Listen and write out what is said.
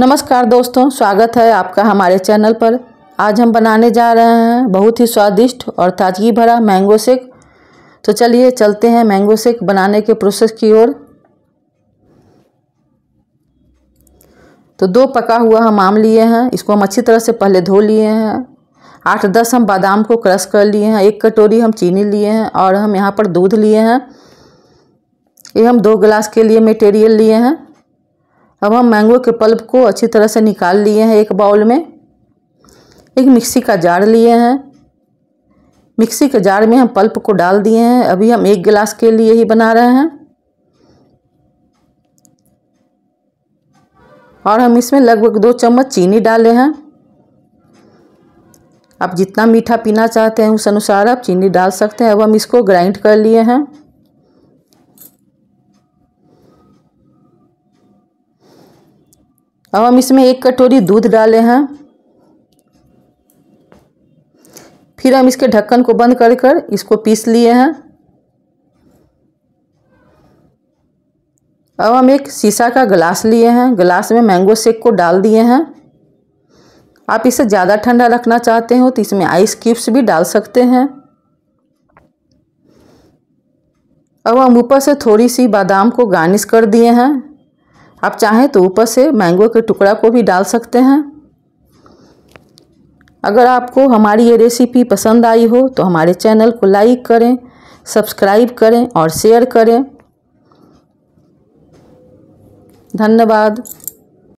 नमस्कार दोस्तों स्वागत है आपका हमारे चैनल पर आज हम बनाने जा रहे हैं बहुत ही स्वादिष्ट और ताजगी भरा मैंगो शेक तो चलिए चलते हैं मैंगो शेक बनाने के प्रोसेस की ओर तो दो पका हुआ हम आम लिए हैं इसको हम अच्छी तरह से पहले धो लिए हैं आठ दस हम बादाम को क्रश कर लिए हैं एक कटोरी हम चीनी लिए हैं और हम यहाँ पर दूध लिए हैं ये हम दो गिलास के लिए मटेरियल लिए हैं अब हम मैंगो के पल्प को अच्छी तरह से निकाल लिए हैं एक बाउल में एक मिक्सी का जार लिए हैं मिक्सी के जार में हम पल्प को डाल दिए हैं अभी हम एक गिलास के लिए ही बना रहे हैं और हम इसमें लगभग दो चम्मच चीनी डाले हैं आप जितना मीठा पीना चाहते हैं उस अनुसार आप चीनी डाल सकते हैं अब हम इसको ग्राइंड कर लिए हैं अब हम इसमें एक कटोरी दूध डाले हैं फिर हम इसके ढक्कन को बंद कर कर इसको पीस लिए हैं अब हम एक शीशा का गिलास लिए हैं गिलास में मैंगो शेक को डाल दिए हैं आप इसे ज़्यादा ठंडा रखना चाहते हो तो इसमें आइस क्यूब्स भी डाल सकते हैं अब हम ऊपर से थोड़ी सी बादाम को गार्निश कर दिए हैं आप चाहें तो ऊपर से मैंगो के टुकड़ा को भी डाल सकते हैं अगर आपको हमारी ये रेसिपी पसंद आई हो तो हमारे चैनल को लाइक करें सब्सक्राइब करें और शेयर करें धन्यवाद